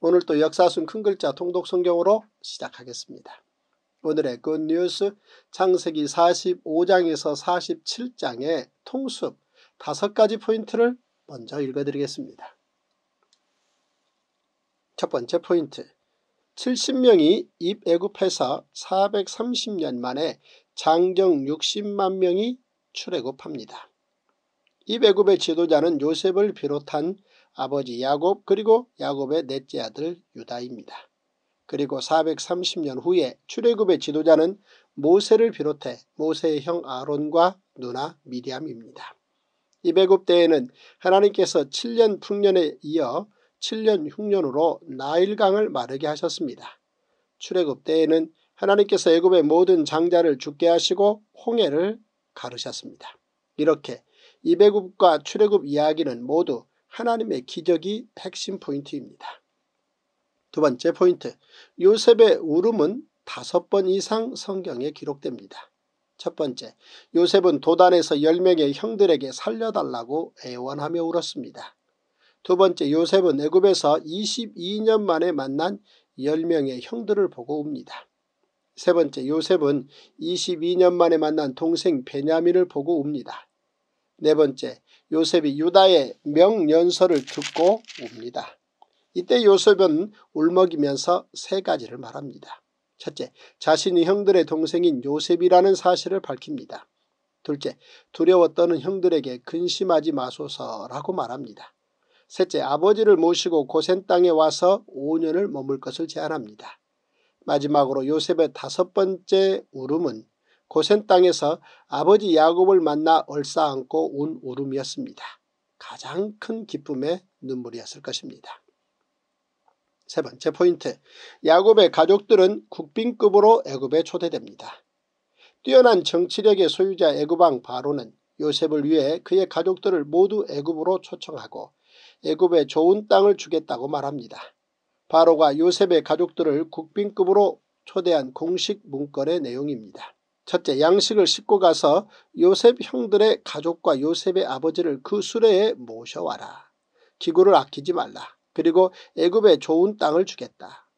오늘도 역사순 큰 글자 통독 성경으로 시작하겠습니다. 오늘의 굿뉴스 창세기 45장에서 47장의 통습 다섯 가지 포인트를 먼저 읽어드리겠습니다. 첫 번째 포인트 70명이 입애굽해서 430년 만에 장정 60만 명이 출애굽합니다. 입애굽의 지도자는 요셉을 비롯한 아버지 야곱 그리고 야곱의 넷째 아들 유다입니다. 그리고 430년 후에 출애굽의 지도자는 모세를 비롯해 모세의 형 아론과 누나 미디암입니다. 이 배굽 대에는 하나님께서 7년 풍년에 이어 7년 흉년으로 나일강을 마르게 하셨습니다. 출애굽 대에는 하나님께서 애굽의 모든 장자를 죽게 하시고 홍해를 가르셨습니다. 이렇게 이배굽과 출애굽 이야기는 모두 하나님의 기적이 핵심 포인트입니다. 두 번째 포인트, 요셉의 울음은 다섯 번 이상 성경에 기록됩니다. 첫 번째, 요셉은 도단에서 열명의 형들에게 살려달라고 애원하며 울었습니다. 두 번째, 요셉은 애굽에서 22년 만에 만난 열명의 형들을 보고 웁니다. 세 번째, 요셉은 22년 만에 만난 동생 베냐민을 보고 웁니다. 네 번째, 요셉이 유다의 명연설을 듣고 웁니다. 이때 요셉은 울먹이면서 세 가지를 말합니다. 첫째, 자신이 형들의 동생인 요셉이라는 사실을 밝힙니다. 둘째, 두려워 떠는 형들에게 근심하지 마소서라고 말합니다. 셋째, 아버지를 모시고 고센 땅에 와서 5년을 머물 것을 제안합니다. 마지막으로 요셉의 다섯 번째 울음은 고센 땅에서 아버지 야곱을 만나 얼싸안고 운 울음이었습니다. 가장 큰 기쁨의 눈물이었을 것입니다. 세 번째 포인트, 야곱의 가족들은 국빈급으로 애굽에 초대됩니다. 뛰어난 정치력의 소유자 애굽왕 바로는 요셉을 위해 그의 가족들을 모두 애굽으로 초청하고 애굽에 좋은 땅을 주겠다고 말합니다. 바로가 요셉의 가족들을 국빈급으로 초대한 공식 문건의 내용입니다. 첫째 양식을 싣고 가서 요셉 형들의 가족과 요셉의 아버지를 그 수레에 모셔와라. 기구를 아끼지 말라. 그리고 애굽에 좋은 땅을 주겠다.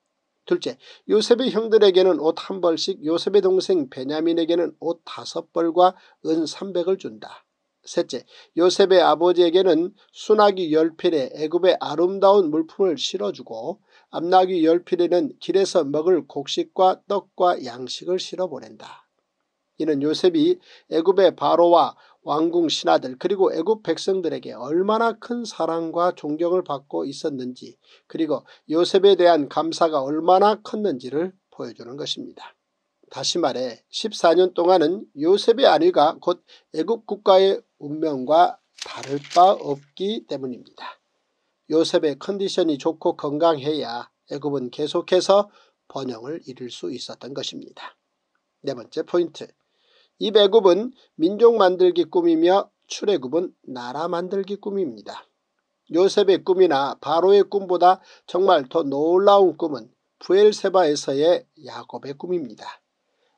둘째, 요셉의 형들에게는 옷 한 벌씩, 요셉의 동생 베냐민에게는 옷 다섯 벌과 은 삼백을 준다. 셋째, 요셉의 아버지에게는 수나기열 필에 애굽의 아름다운 물품을 실어주고 암나귀 열 필에는 길에서 먹을 곡식과 떡과 양식을 실어보낸다. 이는 요셉이 애굽의 바로와 왕궁 신하들 그리고 애굽 백성들에게 얼마나 큰 사랑과 존경을 받고 있었는지 그리고 요셉에 대한 감사가 얼마나 컸는지를 보여주는 것입니다. 다시 말해 14년 동안은 요셉의 아내가 곧 애굽 국가의 운명과 다를 바 없기 때문입니다. 요셉의 컨디션이 좋고 건강해야 애굽은 계속해서 번영을 이룰 수 있었던 것입니다. 네 번째 포인트 이 배굽은 민족 만들기 꿈이며 출애굽은 나라 만들기 꿈입니다. 요셉의 꿈이나 바로의 꿈보다 정말 더 놀라운 꿈은 부엘세바에서의 야곱의 꿈입니다.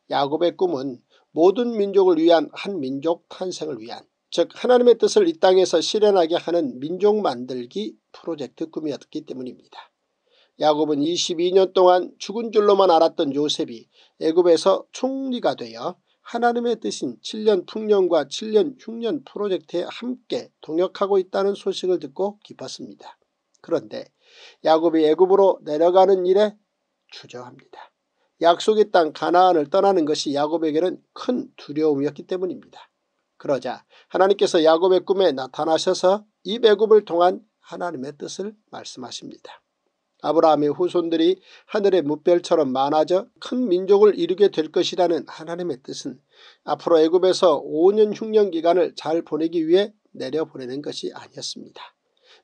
야곱의 꿈은 모든 민족을 위한 한 민족 탄생을 위한 즉 하나님의 뜻을 이 땅에서 실현하게 하는 민족 만들기 프로젝트 꿈이었기 때문입니다. 야곱은 22년 동안 죽은 줄로만 알았던 요셉이 애굽에서 총리가 되어 하나님의 뜻인 7년 풍년과 7년 흉년 프로젝트에 함께 동역하고 있다는 소식을 듣고 기뻤습니다. 그런데 야곱이 애굽으로 내려가는 일에 주저합니다. 약속의 땅 가나안을 떠나는 것이 야곱에게는 큰 두려움이었기 때문입니다. 그러자 하나님께서 야곱의 꿈에 나타나셔서 이 애굽을 통한 하나님의 뜻을 말씀하십니다. 아브라함의 후손들이 하늘의 무별처럼 많아져 큰 민족을 이루게 될 것이라는 하나님의 뜻은 앞으로 애굽에서 5년 흉년 기간을 잘 보내기 위해 내려보내는 것이 아니었습니다.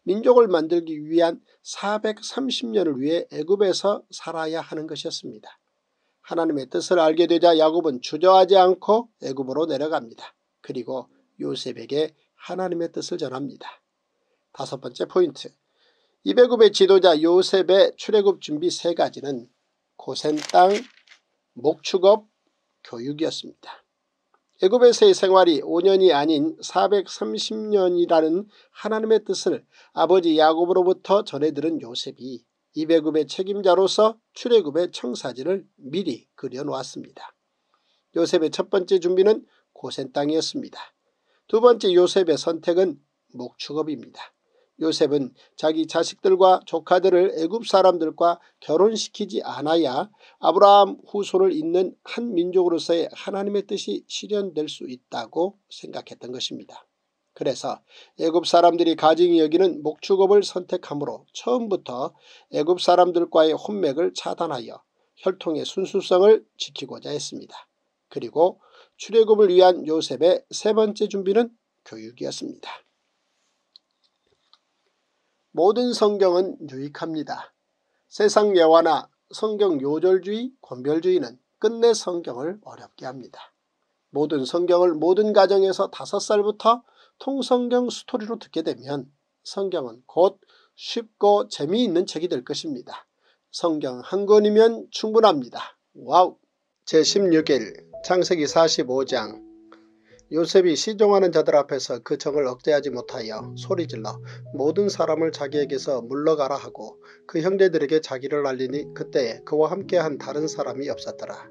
민족을 만들기 위한 430년을 위해 애굽에서 살아야 하는 것이었습니다. 하나님의 뜻을 알게 되자 야곱은 주저하지 않고 애굽으로 내려갑니다. 그리고 요셉에게 하나님의 뜻을 전합니다. 다섯 번째 포인트 이베굽의 지도자 요셉의 출애굽 준비 세 가지는 고센 땅, 목축업, 교육이었습니다. 애굽에서의 생활이 5년이 아닌 430년이라는 하나님의 뜻을 아버지 야곱으로부터 전해들은 요셉이 이배굽의 책임자로서 출애굽의 청사진을 미리 그려놓았습니다. 요셉의 첫 번째 준비는 고센 땅이었습니다. 두 번째 요셉의 선택은 목축업입니다. 요셉은 자기 자식들과 조카들을 애굽 사람들과 결혼시키지 않아야 아브라함 후손을 잇는 한 민족으로서의 하나님의 뜻이 실현될 수 있다고 생각했던 것입니다. 그래서 애굽 사람들이 가증히 여기는 목축업을 선택하므로 처음부터 애굽 사람들과의 혼맥을 차단하여 혈통의 순수성을 지키고자 했습니다. 그리고 출애굽을 위한 요셉의 세 번째 준비는 교육이었습니다. 모든 성경은 유익합니다. 세상 예화나 성경 요절주의, 권별주의는 끝내 성경을 어렵게 합니다. 모든 성경을 모든 가정에서 다섯 살부터 통성경 스토리로 듣게 되면 성경은 곧 쉽고 재미있는 책이 될 것입니다. 성경 한 권이면 충분합니다. 와우! 제16일 창세기 45장 요셉이 시종하는 자들 앞에서 그 정을 억제하지 못하여 음. 소리질러 모든 사람을 자기에게서 물러가라 하고 그 형제들에게 자기를 알리니 그때에 그와 함께한 다른 사람이 없었더라.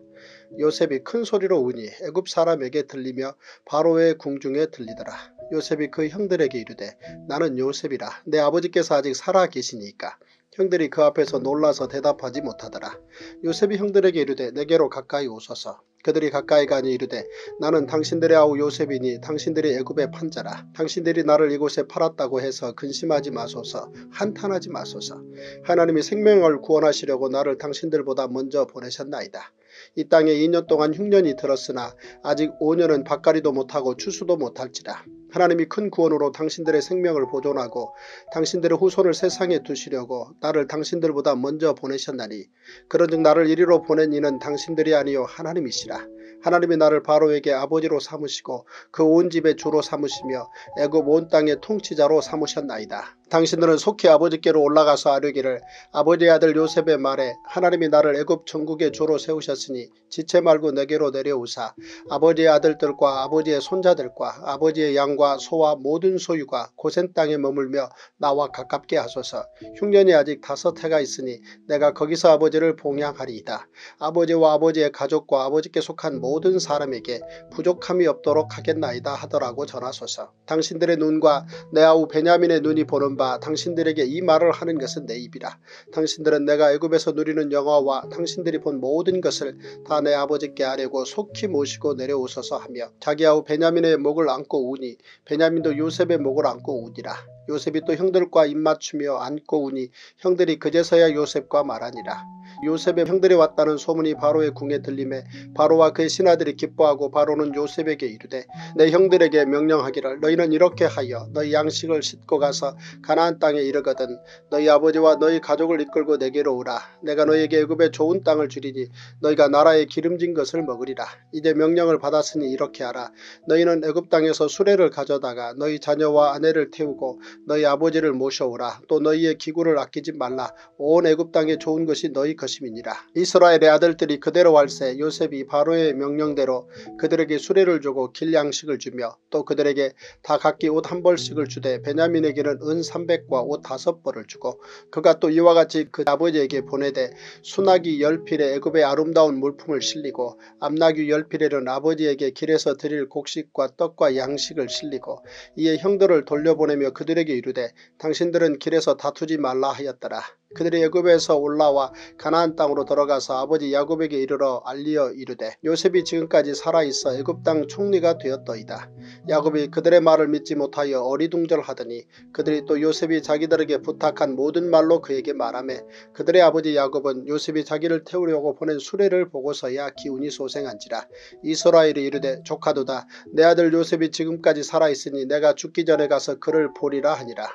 요셉이 큰 소리로 우니 애굽 사람에게 들리며 바로의 궁중에 들리더라. 요셉이 그 형들에게 이르되 나는 요셉이라 내 아버지께서 아직 살아 계시니까 형들이 그 앞에서 놀라서 대답하지 못하더라. 요셉이 형들에게 이르되 내게로 가까이 오소서. 그들이 가까이 가니 이르되 나는 당신들의 아우 요셉이니 당신들이 애굽의 판자라. 당신들이 나를 이곳에 팔았다고 해서 근심하지 마소서 한탄하지 마소서. 하나님이 생명을 구원하시려고 나를 당신들보다 먼저 보내셨나이다. 이 땅에 2년 동안 흉년이 들었으나 아직 5년은 밭가리도 못하고 추수도 못할지라. 하나님이 큰 구원으로 당신들의 생명을 보존하고 당신들의 후손을 세상에 두시려고 나를 당신들보다 먼저 보내셨나니 그런즉 나를 이리로 보낸 이는 당신들이 아니요 하나님이시라 하나님이 나를 바로에게 아버지로 삼으시고 그 온 집의 주로 삼으시며 애굽 온 땅의 통치자로 삼으셨나이다. 당신들은 속히 아버지께로 올라가서 아뢰기를 아버지의 아들 요셉의 말에 하나님이 나를 애굽 천국의 주로 세우셨으니 지체 말고 내게로 내려오사 아버지의 아들들과 아버지의 손자들과 아버지의 양과 소와 모든 소유가 고센 땅에 머물며 나와 가깝게 하소서 흉년이 아직 다섯 해가 있으니 내가 거기서 아버지를 봉양하리이다. 아버지와 아버지의 가족과 아버지께 속한 모든 사람에게 부족함이 없도록 하겠나이다 하더라고 전하소서 당신들의 눈과 내 아우 베냐민의 눈이 보는 바 당신들에게 이 말을 하는 것은 내 입이라. 당신들은 내가 애굽에서 누리는 영화와 당신들이 본 모든 것을 다 내 아버지께 아뢰고 속히 모시고 내려오소서 하며 자기하고 베냐민의 목을 안고 우니 베냐민도 요셉의 목을 안고 우니라. 요셉이 또 형들과 입맞추며 안고 우니 형들이 그제서야 요셉과 말하니라. 요셉의 형들이 왔다는 소문이 바로의 궁에 들림에 바로와 그의 신하들이 기뻐하고 바로는 요셉에게 이르되 내 형들에게 명령하기를 너희는 이렇게 하여 너희 양식을 싣고 가서 가나안 땅에 이르거든 너희 아버지와 너희 가족을 이끌고 내게로 오라 내가 너희에게 애굽의 좋은 땅을 주리니 너희가 나라에 기름진 것을 먹으리라 이제 명령을 받았으니 이렇게 하라 너희는 애굽 땅에서 수레를 가져다가 너희 자녀와 아내를 태우고 너희 아버지를 모셔오라 또 너희의 기구를 아끼지 말라 온 애굽 땅에 좋은 것이 너희 것임이니라 이스라엘의 아들들이 그대로 할세 요셉이 바로의 명령대로 그들에게 수레를 주고 길 양식을 주며 또 그들에게 다 각기 옷 한 벌씩을 주되 베냐민에게는 은 300과 옷 다섯 벌을 주고 그가 또 이와 같이 그 아버지에게 보내되 수나기 열 필에 애굽의 아름다운 물품을 실리고 암나귀 열 필에는 아버지에게 길에서 드릴 곡식과 떡과 양식을 실리고 이에 형들을 돌려보내며 그들에게 그들에게 이르되 당신들은 길에서 다투지 말라 하였더라. 그들이 야곱에서 올라와 가나안 땅으로 돌아가서 아버지 야곱에게 이르러 알리어 이르되 요셉이 지금까지 살아있어 애굽 땅 총리가 되었더이다. 야곱이 그들의 말을 믿지 못하여 어리둥절하더니 그들이 또 요셉이 자기들에게 부탁한 모든 말로 그에게 말하며 그들의 아버지 야곱은 요셉이 자기를 태우려고 보낸 수레를 보고서야 기운이 소생한지라 이스라엘이 이르되 조카도다 내 아들 요셉이 지금까지 살아있으니 내가 죽기 전에 가서 그를 보리라 하니라.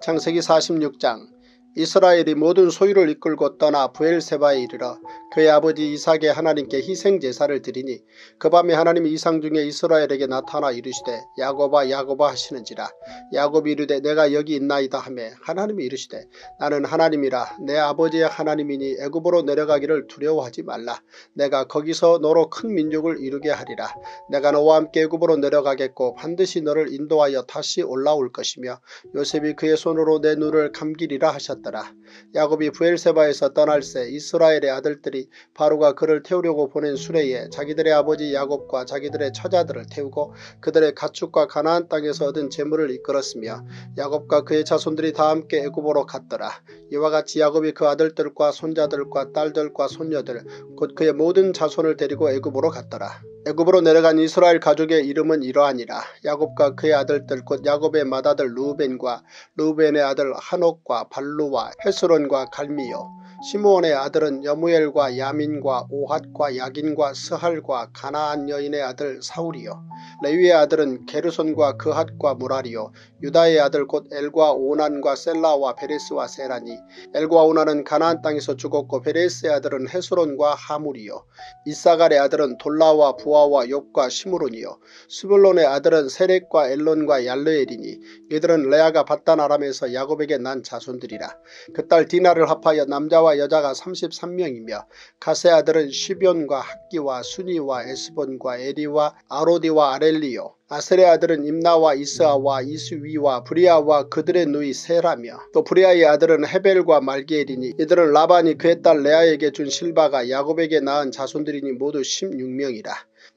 창세기 46장 이스라엘이 모든 소유를 이끌고 떠나 부엘세바에 이르러 그의 아버지 이삭의 하나님께 희생제사를 드리니 그 밤에 하나님이 이상 중에 이스라엘에게 나타나 이르시되 야곱아 야곱아 하시는지라 야곱이 이르되 내가 여기 있나이다 하매 하나님이 이르시되 나는 하나님이라 내 아버지의 하나님이니 애굽으로 내려가기를 두려워하지 말라 내가 거기서 너로 큰 민족을 이루게 하리라 내가 너와 함께 애굽으로 내려가겠고 반드시 너를 인도하여 다시 올라올 것이며 요셉이 그의 손으로 내 눈을 감기리라 하셨다 되더라 야곱이 부엘세바에서 떠날새 이스라엘의 아들들이 바로가 그를 태우려고 보낸 수레에 자기들의 아버지 야곱과 자기들의 처자들을 태우고 그들의 가축과 가나안 땅에서 얻은 재물을 이끌었으며 야곱과 그의 자손들이 다 함께 애굽으로 갔더라. 이와 같이 야곱이 그 아들들과 손자들과 딸들과 손녀들 곧 그의 모든 자손을 데리고 애굽으로 갔더라. 애굽으로 내려간 이스라엘 가족의 이름은 이러하니라. 야곱과 그의 아들들 곧 야곱의 맏아들 루벤과 루벤의 아들 한옥과 발루와 헤스론과 갈미요. 시므온의 아들은 여무엘과 야민과 오핫과 야긴과 스할과 가나안 여인의 아들 사울이요. 레위의 아들은 게르손과 그핫과 무라리요. 유다의 아들 곧 엘과 오난과 셀라와 베레스와 세라니. 엘과 오난은 가나안 땅에서 죽었고 베레스의 아들은 헤스론과 하물이요. 이사갈의 아들은 돌라와 부하 노아와 욥과 시므론이요 스불론의 아들은 세렉과 엘론과 얄르엘이니 이들은 레아가 바단 아람에서 야곱에게 난 자손들이라 그 딸 디나를 합하여 남자와 여자가 33명이며 가세 아들은 시변과 학기와 순이와 에스본과 에리와 아로디와 아렐리요 아세의 아들은 임나와 이스아와 이스위와 브리아와 그들의 누이 세라며 또 브리아의 아들은 헤벨과 말기엘이니 이들은 라반이 그의 딸 레아에게 준 실바가 야곱에게 낳은 자손들이니 모두 16명이라.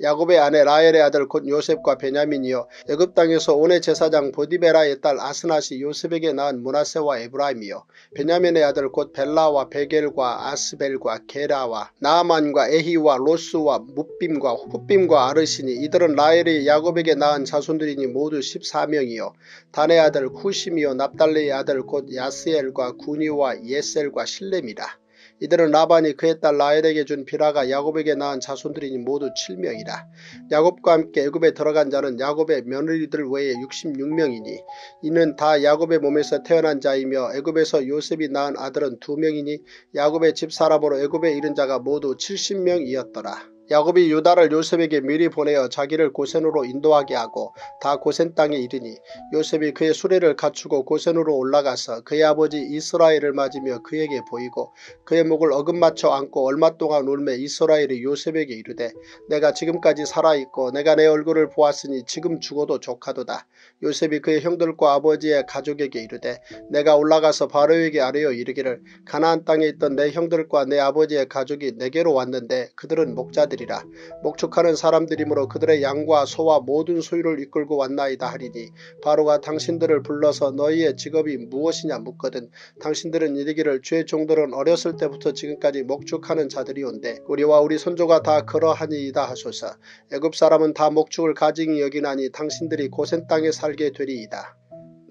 야곱의 아내 라헬의 아들 곧 요셉과 베냐민이요 애굽 땅에서 온의 제사장 보디베라의 딸아스나시 요셉에게 낳은 문하세와 에브라임이요 베냐민의 아들 곧 벨라와 베겔과 아스벨과 게라와 나만과 에히와 로스와 무빔과 후빔과 아르시니 이들은 라헬이 야곱에게 낳은 자손들이니 모두 14명이요 단의 아들 쿠심이요 납달리의 아들 곧 야스엘과 구니와 예셀과 실렘이라 이들은 라반이 그의 딸 라헬에게 준 비라가 야곱에게 낳은 자손들이니 모두 7명이라. 야곱과 함께 애굽에 들어간 자는 야곱의 며느리들 외에 66명이니 이는 다 야곱의 몸에서 태어난 자이며 애굽에서 요셉이 낳은 아들은 2명이니 야곱의 집사람으로 애굽에 이른 자가 모두 70명이었더라. 야곱이 유다를 요셉에게 미리 보내어 자기를 고센으로 인도하게 하고 다 고센 땅에 이르니 요셉이 그의 수레를 갖추고 고센으로 올라가서 그의 아버지 이스라엘을 맞으며 그에게 보이고 그의 목을 어긋맞춰 안고 얼마 동안 울매 이스라엘이 요셉에게 이르되 내가 지금까지 살아있고 내가 내 얼굴을 보았으니 지금 죽어도 조카도다. 요셉이 그의 형들과 아버지의 가족에게 이르되 내가 올라가서 바로에게 아뢰어 이르기를 가나안 땅에 있던 내 형들과 내 아버지의 가족이 내게로 왔는데 그들은 목자들이 되리라. 목축하는 사람들이므로 그들의 양과 소와 모든 소유를 이끌고 왔나이다 하리니 바로가 당신들을 불러서 너희의 직업이 무엇이냐 묻거든 당신들은 이르기를 주의 종들은 어렸을 때부터 지금까지 목축하는 자들이온데 우리와 우리 선조가 다 그러하니이다 하소서 애굽 사람은 다 목축을 가증히 여기나니 당신들이 고센 땅에 살게 되리이다.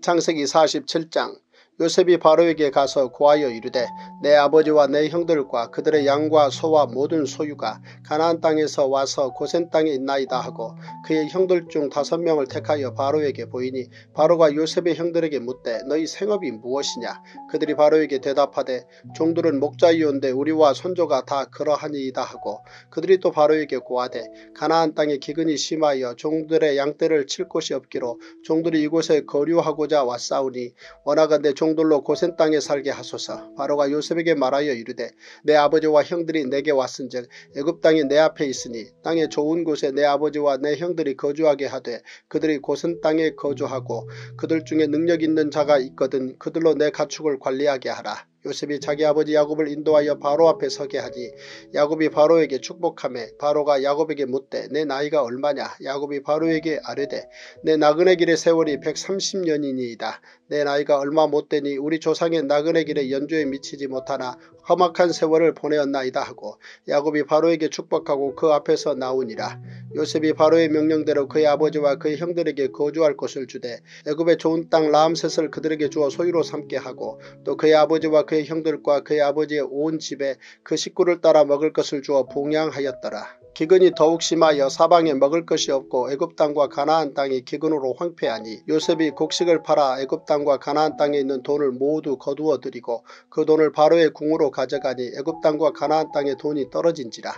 창세기 47장 요셉이 바로에게 가서 고하여 이르되 내 아버지와 내 형들과 그들의 양과 소와 모든 소유가 가나안 땅에서 와서 고센 땅에 있나이다 하고 그의 형들 중 다섯 명을 택하여 바로에게 보이니 바로가 요셉의 형들에게 묻되 너희 생업이 무엇이냐 그들이 바로에게 대답하되 종들은 목자이온데 우리와 선조가 다 그러하니이다 하고 그들이 또 바로에게 고하되 가나안 땅에 기근이 심하여 종들의 양떼를 칠 곳이 없기로 종들이 이곳에 거류하고자 왔사오니 워낙건내종 성들로 고센 땅에 살게 하소서. 바로가 요셉에게 말하여 이르되 내 아버지와 형들이 내게 왔은즉 애굽 땅이 내 앞에 있으니 땅의 좋은 곳에 내 아버지와 내 형들이 거주하게 하되 그들이 고센 땅에 거주하고 그들 중에 능력 있는 자가 있거든 그들로 내 가축을 관리하게 하라. 요셉이 자기 아버지 야곱을 인도하여 바로 앞에 서게 하지 야곱이 바로에게 축복함에 바로가 야곱에게 묻되 내 나이가 얼마냐 야곱이 바로에게 아뢰되 내 나그네 길의 세월이 130년이니이다 내 나이가 얼마 못되니 우리 조상의 나그네 길에 연주에 미치지 못하나 험악한 세월을 보내었나이다 하고 야곱이 바로에게 축복하고 그 앞에서 나오니라 요셉이 바로의 명령대로 그의 아버지와 그의 형들에게 거주할 곳을 주되 애굽의 좋은 땅 라암셋을 그들에게 주어 소유로 삼게 하고 또 그의 아버지와 그의 형들과 그의 아버지의 온 집에 그 식구를 따라 먹을 것을 주어 봉양하였더라. 기근이 더욱 심하여 사방에 먹을 것이 없고 애굽 땅과 가나안 땅이 기근으로 황폐하니 요셉이 곡식을 팔아 애굽 땅과 가나안 땅에 있는 돈을 모두 거두어 드리고그 돈을 바로의 궁으로 가져가니 애굽 땅과 가나안 땅에 돈이 떨어진지라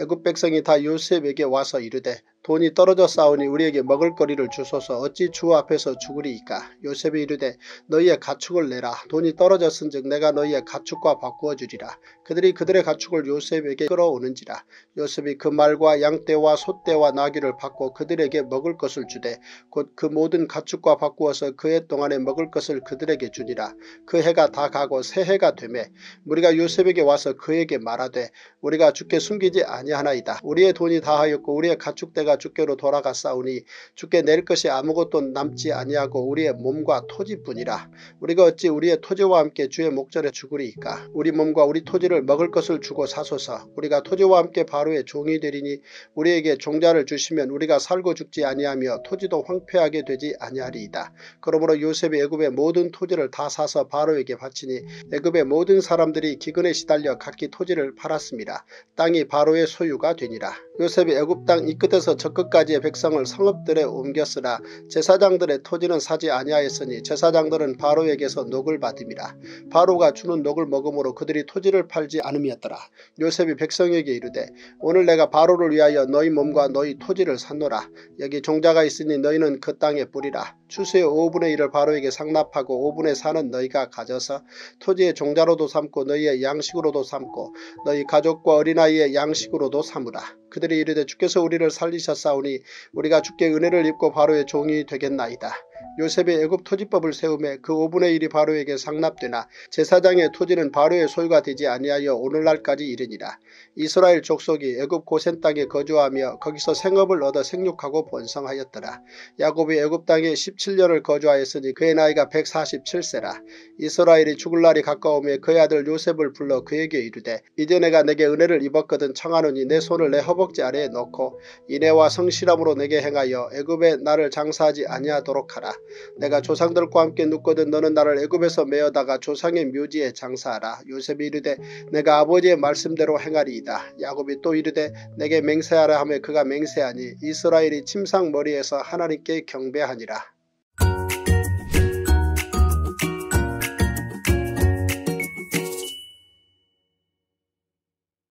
애굽 백성이 다 요셉에게 와서 이르되 돈이 떨어져 싸우니 우리에게 먹을거리를 주소서 어찌 주 앞에서 죽으리이까 요셉이 이르되 너희의 가축을 내라 돈이 떨어졌은즉 내가 너희의 가축과 바꾸어 주리라 그들이 그들의 가축을 요셉에게 끌어오는지라 요셉이 그 말과 양떼와 소떼와 나귀를 받고 그들에게 먹을 것을 주되 곧 그 모든 가축과 바꾸어서 그 해 동안에 먹을 것을 그들에게 주니라 그 해가 다 가고 새 해가 되매 우리가 요셉에게 와서 그에게 말하되 우리가 주께 숨기지 아니하나이다 우리의 돈이 다하였고 우리의 가축대가 주께로 돌아가싸우니 주께 낼 것이 아무것도 남지 아니하고 우리의 몸과 토지뿐이라 우리가 어찌 우리의 토지와 함께 주의 목전에 죽으리이까 우리 몸과 우리 토지를 먹을 것을 주고 사소서 우리가 토지와 함께 바로의 종이 되리니 우리에게 종자를 주시면 우리가 살고 죽지 아니하며 토지도 황폐하게 되지 아니하리이다 그러므로 요셉이 애굽의 모든 토지를 다 사서 바로에게 바치니 애굽의 모든 사람들이 기근에 시달려 각기 토지를 팔았습니다 땅이 바로의 소유가 되니라 요셉이 애굽 땅 이 끝에서 그래저 끝까지의 백성을 성읍들에 옮겼으나 제사장들의 토지는 사지 아니하였으니 제사장들은 바로에게서 녹을 받음이라. 바로가 주는 녹을 먹음으로 그들이 토지를 팔지 않음이었더라. 요셉이 백성에게 이르되 오늘 내가 바로를 위하여 너희 몸과 너희 토지를 산노라 여기 종자가 있으니 너희는 그 땅에 뿌리라. 추수의 5분의 1을 바로에게 상납하고 5분의 4는 너희가 가져서 토지의 종자로도 삼고 너희의 양식으로도 삼고 너희 가족과 어린아이의 양식으로도 삼으라. 그들이 이르되 주께서 우리를 살리셨사오니 우리가 주께 은혜를 입고 바로의 종이 되겠나이다. 요셉의 애굽 토지법을 세우매 그 5분의 1이 바로에게 상납되나 제사장의 토지는 바로의 소유가 되지 아니하여 오늘날까지 이르니라. 이스라엘 족속이 애굽 고센 땅에 거주하며 거기서 생업을 얻어 생육하고 번성하였더라. 야곱이 애굽 땅에 17년을 거주하였으니 그의 나이가 147세라. 이스라엘이 죽을 날이 가까우며 그의 아들 요셉을 불러 그에게 이르되 이제 내가 내게 은혜를 입었거든 청하노니 내 손을 내 허벅지 아래에 넣고 이내와 성실함으로 내게 행하여 애굽에 나를 장사하지 아니하도록 하라. 하라. 아, 내가 조상들과 함께 눕거든 너는 나를 애굽에서 메어다가 조상의 묘지에 장사하라. 요셉이 이르되 내가 아버지의 말씀대로 행하리이다. 야곱이 또 이르되 내게 맹세하라 하며 그가 맹세하니 이스라엘이 침상 머리에서 하나님께 경배하니라.